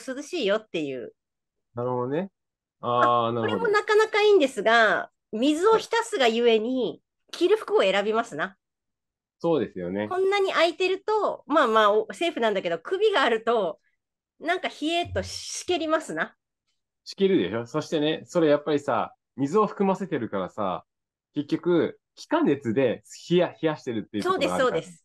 涼しいよっていう。なるほどね。ああ、なるほど。これもなかなかいいんですが、水を浸すがゆえに、着る服を選びますな。そうですよね。こんなに空いてると、まあまあ、セーフなんだけど、首があると、なんか冷えっとしけりますな。しけるでしょそしてね、それやっぱりさ、水を含ませてるからさ、結局、気化熱で冷や、冷やしてるっていうそうです、そうです。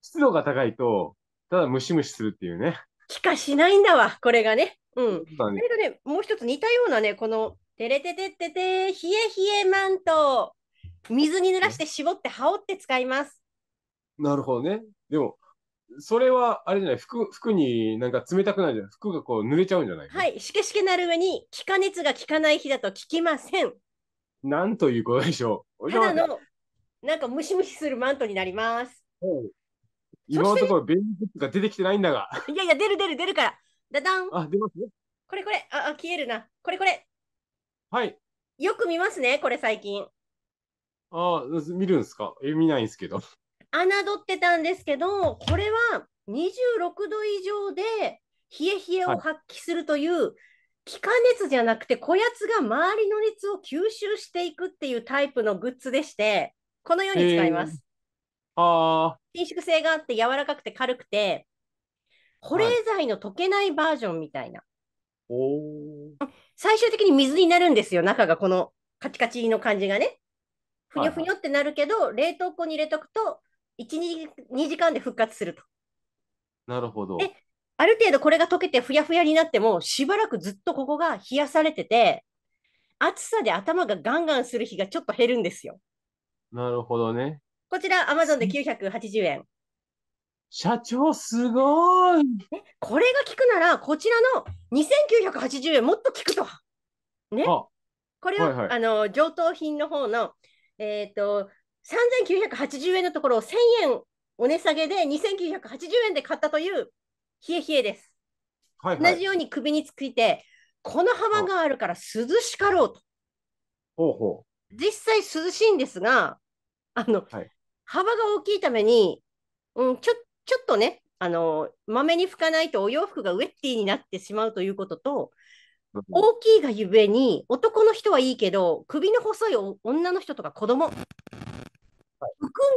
湿度が高いと、ただムシムシするっていうね。気化しないんだわ、これがね。うん。それとね、もう一つ似たようなね、この、てれてててて、冷え冷えマント。水に濡らして絞って羽織って使います。なるほどね。でも、それはあれじゃない、服服になんか冷たくないじゃない、服がこう濡れちゃうんじゃないはい、しけしけなる上に、気化熱が効かない日だと効きません。なんということでしょう。ただの、なんかムシムシするマントになります。今のところ便利グッズが出てきてないんだが。いやいや、出る出る出るから。だだん。あ、出ますこれこれ。あ、あ消えるな。これこれ。はい。よく見ますね、これ最近。ああ、見るんですかえ、見ないんですけど。侮ってたんですけど、これは26度以上で冷え冷えを発揮するという、はい、気化熱じゃなくて、こやつが周りの熱を吸収していくっていうタイプのグッズでして、このように使います。あ伸縮性があって柔らかくて軽くて、保冷剤の溶けないバージョンみたいな。お最終的に水になるんですよ、中がこのカチカチの感じがね。ふにょふにょってなるけど、はいはい、冷凍庫に入れとくと、1、2時間で復活すると。なるほど。ある程度これが溶けてふやふやになっても、しばらくずっとここが冷やされてて、暑さで頭がガンガンする日がちょっと減るんですよ。なるほどね。こちら、アマゾンで980円。社長、すごい。ね、これが効くなら、こちらの2980円、もっと効くと。ね。これを、はいはい、あの上等品の方の、えっ、ー、と、3980円のところを1000円お値下げで2980円で買ったという冷え冷えです。はいはい、同じように首について、この幅があるから涼しかろうと。ほうほう実際涼しいんですが、あの、はい、幅が大きいために、うん、ちょちょっとね、あの、まめに拭かないとお洋服がウェッティになってしまうということと、大きいがゆえに、男の人はいいけど、首の細い女の人とか子供、は浮く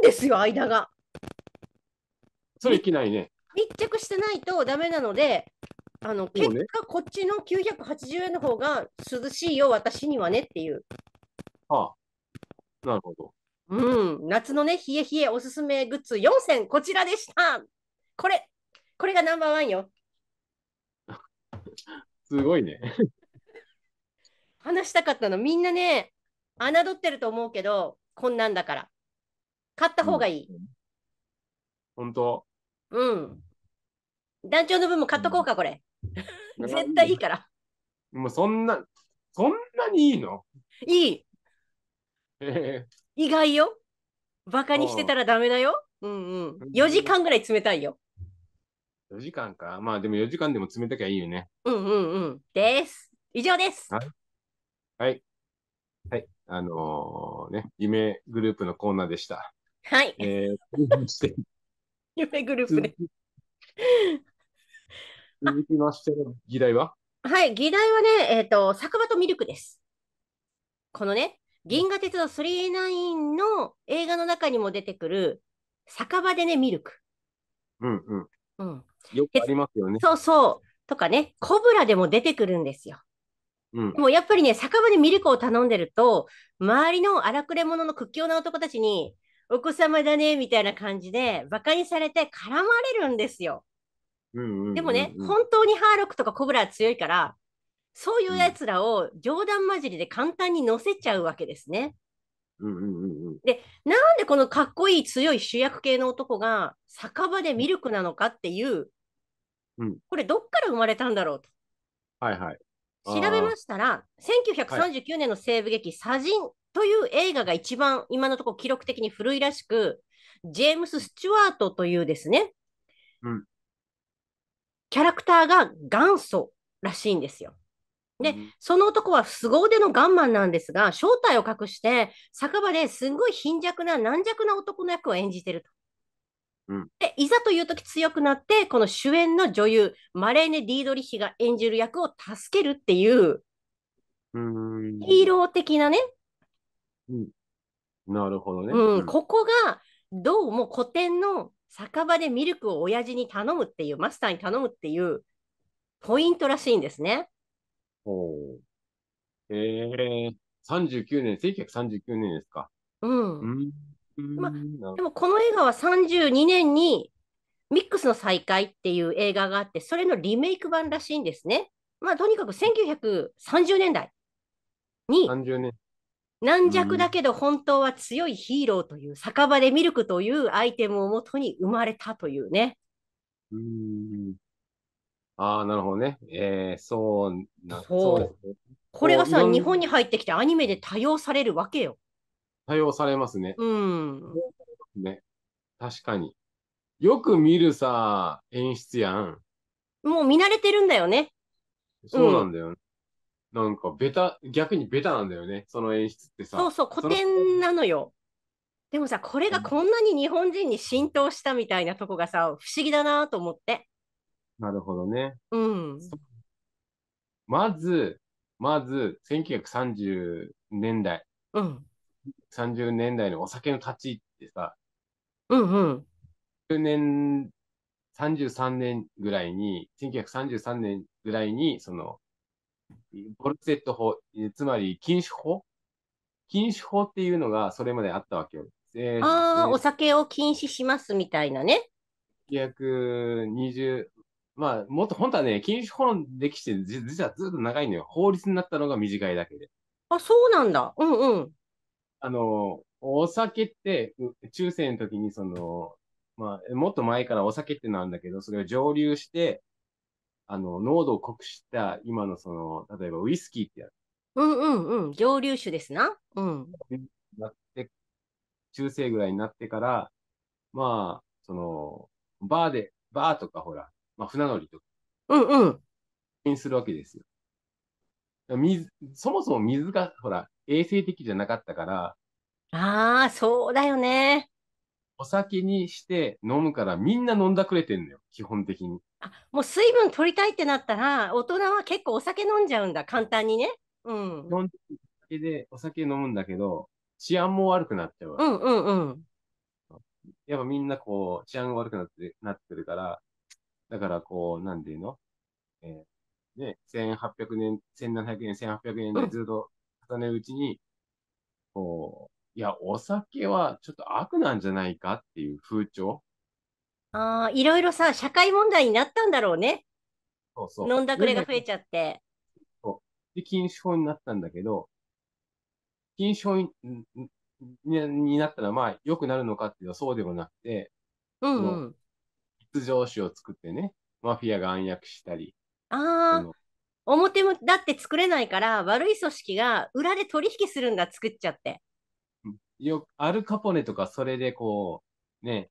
んですよ、間が。それいきないね。密着してないとダメなので、あの、結果、こっちの980円の方が涼しいよ、私にはねっていう。ああ、なるほど。うん、夏のね、冷え冷えおすすめグッズ4選、こちらでした。これ、これがナンバーワンよ。すごいね。話したかったの、みんなね、侮ってると思うけど、こんなんだから。買った方がいい。本当。うん。団長の分も買っとこうか、これ。絶対いいから。もうそんな、そんなにいいのいい。ええー意外よ。バカにしてたらダメだよ。うんうん。4時間ぐらい冷たいよ。4時間か。まあでも4時間でも冷たきゃいいよね。うんうんうん。です。以上です。はい。はい。あのーね、夢グループのコーナーでした。はい。えーそして 夢グループで。続きましての議題ははい。議題はね、えっ、と、酒場とミルクです。このね、銀河鉄道39の映画の中にも出てくる、酒場でね、ミルク。うんうん。うん。よくありますよね。そうそう。とかね、コブラでも出てくるんですよ。うん、でもやっぱりね、酒場でミルクを頼んでると、周りの荒くれ者の屈強な男たちに、お子様だね、みたいな感じで、馬鹿にされて絡まれるんですよ。でもね、本当にハーロックとかコブラは強いから、そういうやつらを冗談交じりで簡単に載せちゃうわけですね。うんうんうんでなんでこのかっこいい強い主役系の男が酒場でミルクなのかっていう、うん、これどっから生まれたんだろうと。はいはい、調べましたら1939年の西部劇「砂ンという映画が一番今のところ記録的に古いらしくジェームス・スチュワートというですね、うん、キャラクターが元祖らしいんですよ。で、その男は凄腕のガンマンなんですが、正体を隠して、酒場ですんごい貧弱な軟弱な男の役を演じてると。うん、でいざという時強くなってこの主演の女優マレーネ・ディードリヒが演じる役を助けるっていうヒーロー的なね、うん、なるほどね、うん、ここがどうも古典の酒場でミルクを親父に頼むっていうマスターに頼むっていうポイントらしいんですね。ほう。ええー、39年、1939年ですか。うん。うんまあ、でもこの映画は32年にミックスの再会っていう映画があって、それのリメイク版らしいんですね。まあ、とにかく1930年代に、軟弱だけど本当は強いヒーローという、酒場でミルクというアイテムをもとに生まれたというね。うんああ、なるほどね。えー、そうな、そうそうですね。これがさ、日本に入ってきてアニメで多用されるわけよ。多用されますね。うん。ね。確かに。よく見るさ、演出やん。もう見慣れてるんだよね。そうなんだよね。なんか、ベタ、逆にベタなんだよね。その演出ってさ。そうそう、古典なのよ。でもさ、これがこんなに日本人に浸透したみたいなとこがさ、不思議だなと思って。なるほどね。うん。まず、まず、1930年代。うん。30年代のお酒の立ち位置ってさ、うんうん。年、33年ぐらいに、1933年ぐらいに、その、ボルセット法、つまり禁酒法禁酒法っていうのがそれまであったわけよ。えー、ああ、お酒を禁止しますみたいなね。1920まあ、もっと本当はね、禁止法の歴史って実はずっと長いのよ。法律になったのが短いだけで。あ、そうなんだ。うんうん。あの、お酒って、中世の時にその、まあ、もっと前からお酒ってなんだけど、それを蒸留して、あの、濃度を濃くした今のその、例えばウイスキーってやつ。うんうんうん。蒸留酒ですな。うん。なって、中世ぐらいになってから、まあ、その、バーで、バーとかほら、まあ、船乗りとか、うんうん。にするわけですよ。水、そもそも水が、ほら、衛生的じゃなかったから、ああ、そうだよね。お酒にして飲むからみんな飲んだくれてんのよ、基本的に。あ、もう水分取りたいってなったら、大人は結構お酒飲んじゃうんだ、簡単にね。うん。飲んで、でお酒飲むんだけど、治安も悪くなっちゃううんうんうん。やっぱみんなこう、治安が悪くなって、なってるから、だからこう、なんていうのえー、ね、1800年、1700年、1800年でずっと重ねるうちに、こう、いや、お酒はちょっと悪なんじゃないかっていう風潮。ああ、いろいろさ、社会問題になったんだろうね。そうそう。飲んだくれが増えちゃって。そう。で、禁止法になったんだけど、禁止法ににになったら、まあ、良くなるのかっていうはそうでもなくて、うん、うん、出場紙を作ってね、マフィアが暗躍したり。ああ、表もだって作れないから、悪い組織が裏で取引するんだ、作っちゃって。よアルカポネとか、それでこう、ね、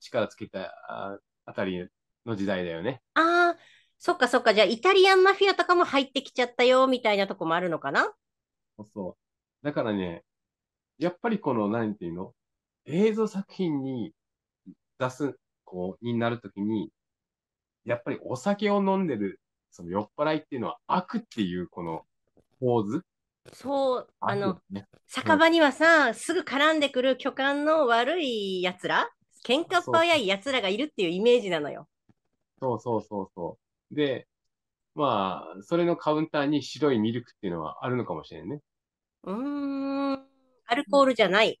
力つけたあたりの時代だよね。ああ、そっかそっか、じゃあイタリアンマフィアとかも入ってきちゃったよ、みたいなとこもあるのかなそうそう。だからね、やっぱりこの、なんていうの、映像作品に出すこう、になるときに、やっぱりお酒を飲んでる、その酔っ払いっていうのは悪っていうこの構図そう、あの、酒場にはさ、すぐ絡んでくる巨漢の悪いやつら、喧嘩っ早いやつらがいるっていうイメージなのよ。そうそうそうそう。で、まあ、それのカウンターに白いミルクっていうのはあるのかもしれんね。うん、アルコールじゃない。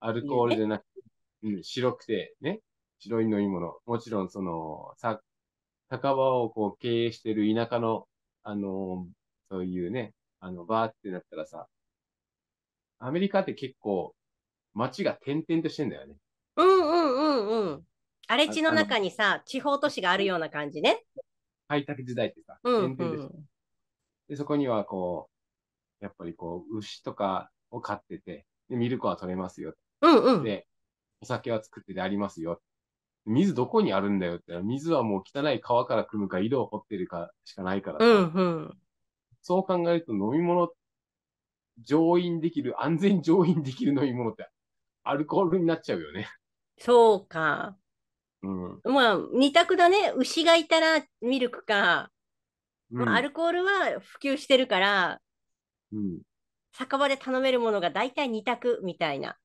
アルコールじゃなくて、うん、白くてね、白い飲み物、もちろんその、さ、酒場をこう経営してる田舎の、あの、そういうね、あの、バーってなったらさ、アメリカって結構、街が点々としてんだよね。うんうんうんうん。荒れ地の中にさ、地方都市があるような感じね。開拓時代ってさ、点々として、うんうん、で、そこにはこう、やっぱりこう、牛とかを飼ってて、で、ミルクは取れますよ。うんうん。で、お酒は作っててありますよ。水どこにあるんだよって、水はもう汚い川から来るか、井戸を掘ってるかしかないから、うんうん、そう考えると飲み物、乗飲できる、安全乗飲できる飲み物ってアルコールになっちゃうよね。そうか。うん、まあ、二択だね。牛がいたらミルクか、うん、アルコールは普及してるから、うん、酒場で頼めるものが大体二択みたいな。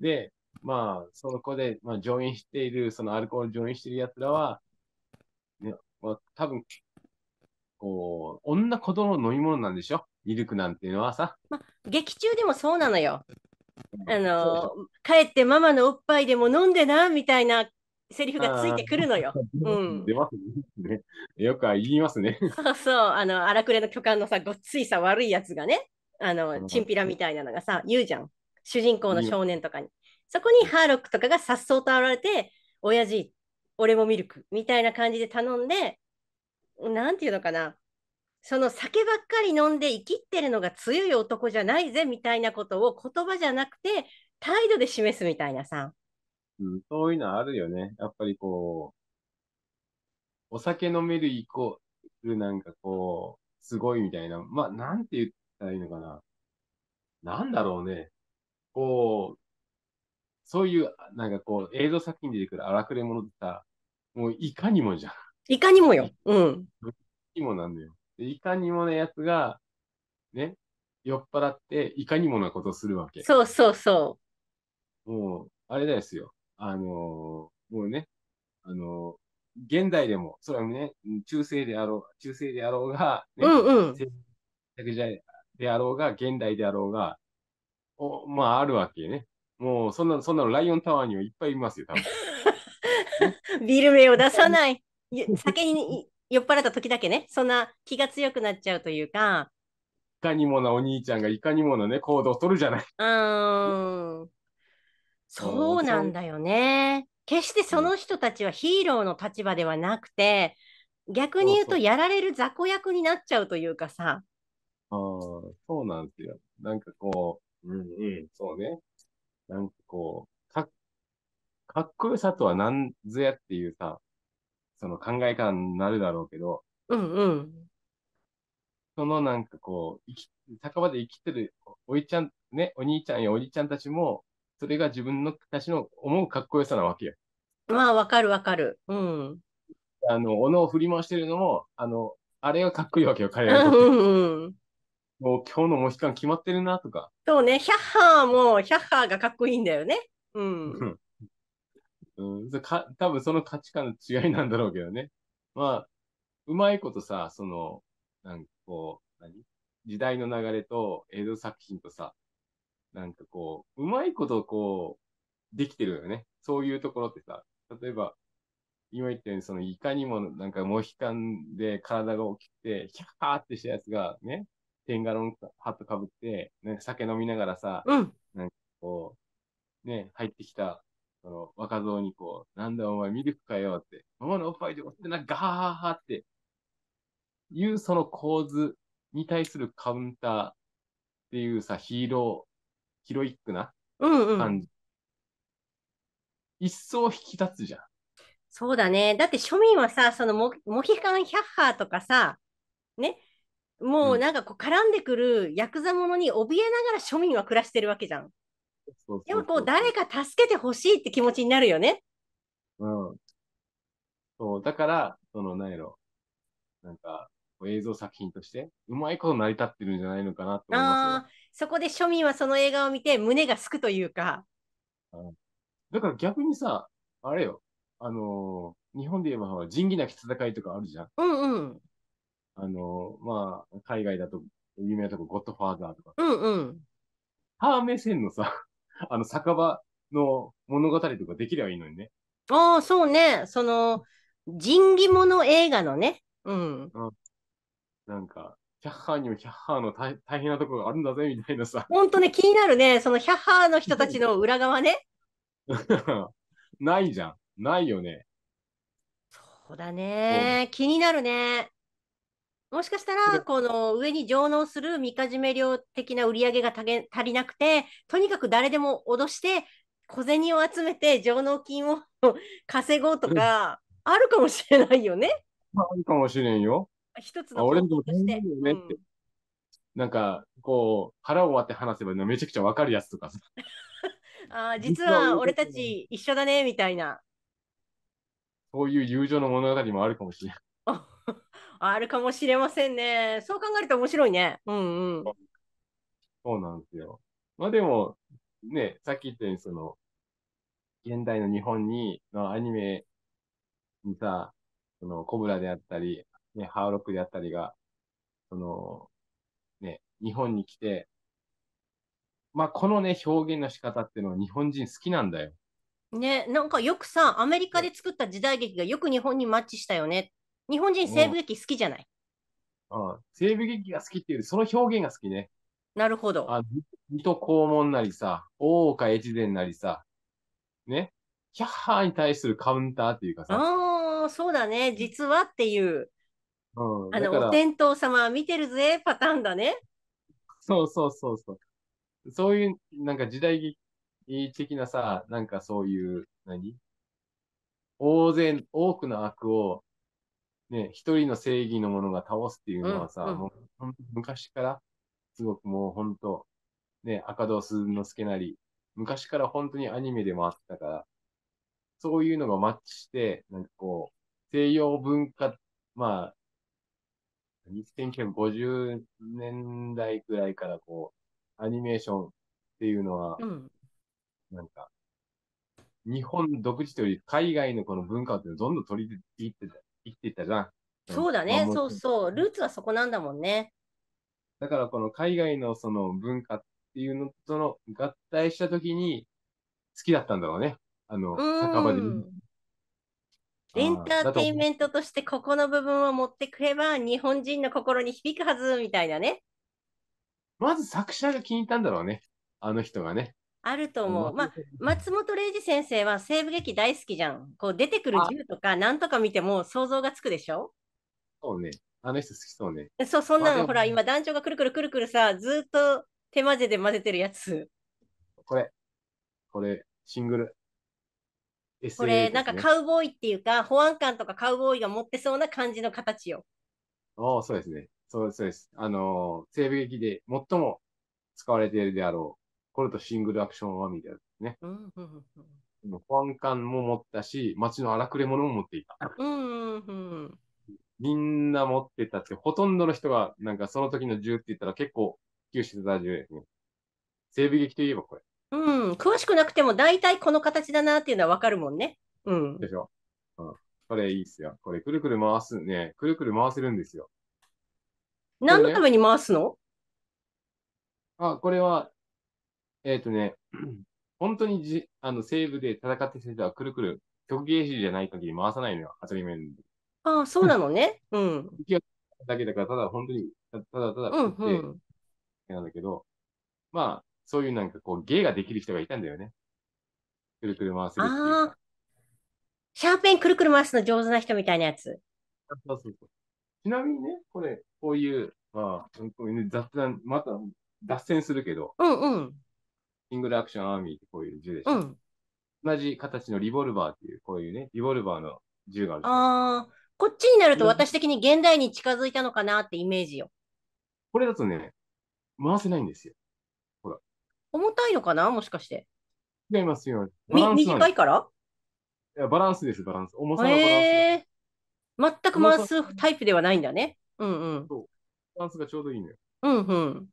で、まあ、そこで、まあ、上院している、そのアルコール上院しているやつらは、ね、まあ、多分こう、女子供の飲み物なんでしょミルクなんていうのはさ。まあ、劇中でもそうなのよ。あの帰ってママのおっぱいでも飲んでなみたいなセリフがついてくるのよ。うん、出ますね。よく言いますね。そうそう、あの荒くれの巨漢のさ、ごっついさ、悪いやつがね、あのチンピラみたいなのがさ、言うじゃん。主人公の少年とかに。そこにハーロックとかがさっそうと現れて、親父、俺もミルクみたいな感じで頼んで、なんていうのかな、その酒ばっかり飲んで生きってるのが強い男じゃないぜみたいなことを言葉じゃなくて、態度で示すみたいなさ。うん、そういうのあるよね。やっぱりこう、お酒飲めるイコールなんかこう、すごいみたいな。まあ、なんて言ったらいいのかな。なんだろうね。こう、そういう、なんかこう、映像作品に出てくる荒くれ者ってさ、もういかにもじゃん。いかにもよ。うん。いかにもなんだよ。いかにもなやつが、ね、酔っ払って、いかにもなことするわけ。そうそうそう。もう、あれですよ。あのー、もうね、あのー、現代でも、それはね、中世であろう、中世であろうが、ね、うんうん。であろうが、現代であろうが、おまあ、あるわけね。もうそんな、そんなのライオンタワーにはいっぱいいますよ、多分。ビール名を出さない。酒 に酔っ払った時だけね、そんな気が強くなっちゃうというか。いかにもなお兄ちゃんがいかにもなね、行動を取るじゃない。うん。そうなんだよね。決してその人たちはヒーローの立場ではなくて、逆に言うとやられる雑魚役になっちゃうというかさ。ああ、そうなんですよ。なんかこう、うんうん、そうね。務とは何ぞやっていうさ、その考え感になるだろうけど、うんうん。そのなんかこう、生き、酒場で生きてるおいちゃん、ね、お兄ちゃんやおじちゃんたちも、それが自分のたちの思うかっこよさなわけよ。まあ、わかるわかる。うん。あの、斧を振り回してるのも、あの、あれがかっこいいわけよ、彼らに うんうん、もう今日のモヒカン決まってるなとか。そうね、ヒャッハーも、ヒャッハーがかっこいいんだよね。うん。か、多分その価値観の違いなんだろうけどね。まあ、うまいことさ、その、なんかこう、何時代の流れと映像作品とさ、なんかこう、うまいことこう、できてるよね。そういうところってさ、例えば、今言ったように、その、いかにも、なんか、モヒカンで体が起きて、ヒャーってしたやつが、ね、テンガロンハットかぶって、ね、酒飲みながらさ、うん、なんかこう、ね、入ってきたその若造にこう、なんだお前ミルクかよって、ママのおっぱいで押ってな、ガハハーって、いうその構図に対するカウンターっていうさ、ヒーロー、ヒロイックな感じ。うんうん、一層引き立つじゃん。そうだね。だって庶民はさ、そのモモヒカンヒャッハーとかさ、ね、もうなんかこう絡んでくるヤクザ者に怯えながら庶民は暮らしてるわけじゃん。でもこう誰か助けてほしいって気持ちになるよね。うん。そう、だから、その、なんやろ。なんか、映像作品として、うまいこと成り立ってるんじゃないのかなと思いますあそこで庶民はその映画を見て胸がすくというか。だから逆にさ、あれよ、あのー、日本で言えば、仁義なき戦いとかあるじゃん。うんうん。あのー、まあ、海外だと、有名なとこ、ゴッドファーザーとか。うんうん。ハー目線のさ、あの、酒場の物語とかできればいいのにね。ああ、そうね。その、人気者映画のね。うん。うん、なんか、ヒャッハーにもヒャッハーの大変なところがあるんだぜ、みたいなさ。ほんとね、気になるね。そのヒャッハーの人たちの裏側ね。ないじゃん。ないよね。そうだね。気になるね。もしかしたら、この上に上納するみかじめ料的な売り上げが足りなくて、とにかく誰でも脅して、小銭を集めて上納金を 稼ごうとか、あるかもしれないよね。あるかもしれんよ。一つのこと大ねて。なんか、こう、腹を割って話せばめちゃくちゃわかるやつとかさ。あ実は俺たち一緒だね、みたいな。そういう友情の物語もあるかもしれない。あるかもしれませんね。そう考えると面白いね。うんうん。そうなんですよ。まあでも、ね、さっき言ったように、その、現代の日本に、のアニメにさ、その、コブラであったり、ね、ハーロックであったりが、その、ね、日本に来て、まあ、このね、表現の仕方っていうのは日本人好きなんだよ。ね、なんかよくさ、アメリカで作った時代劇がよく日本にマッチしたよねっ日本人西部劇好きじゃない、ああ西部劇が好きっていう、その表現が好きね。なるほど。あ水戸黄門なりさ、大岡越前なりさ、ね。キャッハーに対するカウンターっていうかさ。ああ、そうだね。実はっていう。うん、あの、お天道様見てるぜ、パターンだね。そうそうそうそう。そういう、なんか時代的なさ、なんかそういう、何大勢、多くの悪をね、一人の正義のものが倒すっていうのはさ、うんうん、もう昔からすごくもう本当、ね、赤道鈴之助なり、昔から本当にアニメでもあったから、そういうのがマッチして、なんかこう、西洋文化、まあ、1950年代くらいからこう、アニメーションっていうのは、うん、なんか、日本独自というより海外のこの文化ってどんどん取り入ってた生きていたじゃん。そうだね、そうそう。ルーツはそこなんだもんね。だからこの海外のその文化っていうのとの合体したときに好きだったんだろうね。あの、酒場で。エンターテインメントとしてここの部分を持ってくれば日本人の心に響くはずみたいなね。まず作者が気に入ったんだろうね。あの人がね。あると思う。まあ、松本零士先生は西部劇大好きじゃん。こう出てくる銃とか何とか見ても想像がつくでしょそうね。あの人好きそうね。そう、そんなの、ほら、今、団長がくるくるくるくるさ、ずっと手混ぜで混ぜてるやつ。これ、これ、シングル。ね、これ、なんかカウボーイっていうか、保安官とかカウボーイが持ってそうな感じの形よ。あお、そうですね。そうです、そうです。あのー、西部劇で最も使われているであろう。これとシングルアクションはみたいなね。うんうんうん、保安官も持ったし、街の荒くれ者も持っていた。うんみんな持ってたって、ほとんどの人が、なんかその時の銃って言ったら結構、九州在住ですね。西部劇といえばこれ。うん、詳しくなくても大体この形だなっていうのはわかるもんね。うん。でしょ。うん。これいいっすよ。これくるくる回すね。くるくる回せるんですよ。何のために回すの、ね、あ、これはえっ、ー、とね、本当にじあの西ブで戦ってる人はくるくる曲芸師じゃない限り回さないのよ、当たり前に。ああ、そうなのね。うん。勢だけだから、ただ本当に、ただただって、うんうん、なんだけど、まあ、そういうなんかこう、芸ができる人がいたんだよね。くるくる回せるっていうシャーペンくるくる回すの上手な人みたいなやつ。そうそうそう。ちなみにね、これ、こういう、まあ、雑談、また脱線するけど、うんうん。シングルアクションアーミーってこういう銃でしょ。うん、同じ形のリボルバーっていう、こういうね、リボルバーの銃がある。ああ、こっちになると私的に現代に近づいたのかなってイメージよ。これだとね、回せないんですよ。ほら。重たいのかなもしかして。違いますよ。短いからいや、バランスです、バランス。重さのバランス。えー、全く回すタイプではないんだね。うんうん。そう。バランスがちょうどいいのよ。うんうん。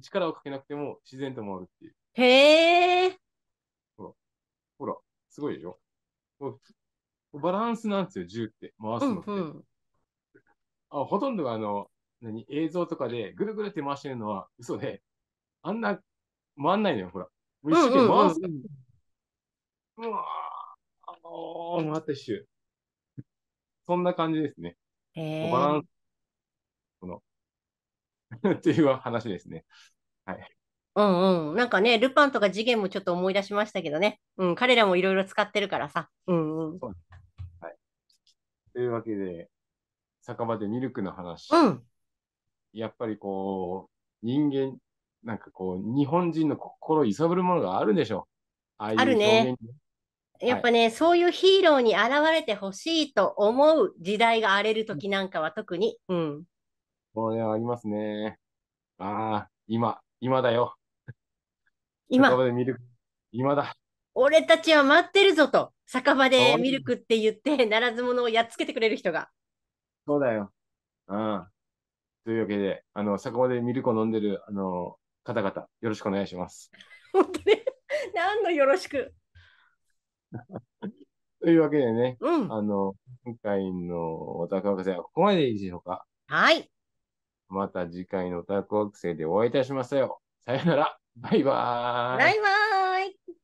力をかけなくても自然と回るっていう。へえ。ほら、ほら、すごいでしょバランスなんですよ、銃って回すのって。うんうん、あほとんどがあの、何映像とかでぐるぐるって回してるのは嘘で、あんな回んないのよ、ほら。一生懸命回す。うわー、あのー、回った一周。そんな感じですね。バランス ていう話ですね。はい。うんうん、なんかね、ルパンとか次元もちょっと思い出しましたけどね、うん、彼らもいろいろ使ってるからさ。うんうん、はい、というわけで、酒場でミルクの話、うん、やっぱりこう、人間、なんかこう、日本人の心を揺さぶるものがあるんでしょう。あるね。やっぱね、はい、そういうヒーローに現れてほしいと思う時代が荒れる時なんかは特に。うんもうね、ありますね。ああ、今、今だよ。今、酒場でミルク、今だ。俺たちは待ってるぞと、酒場でミルクって言って、ならず者をやっつけてくれる人が。そうだよ。うん。というわけで、あの、酒場でミルクを飲んでる、あの、方々、よろしくお願いします。本当に何のよろしく。というわけでね、うん、あの、今回のお宅博士はここまでいいでしょうか。はい。また次回のタク学生でお会いいたしましよ。さよなら。バイバーイ。バイバーイ。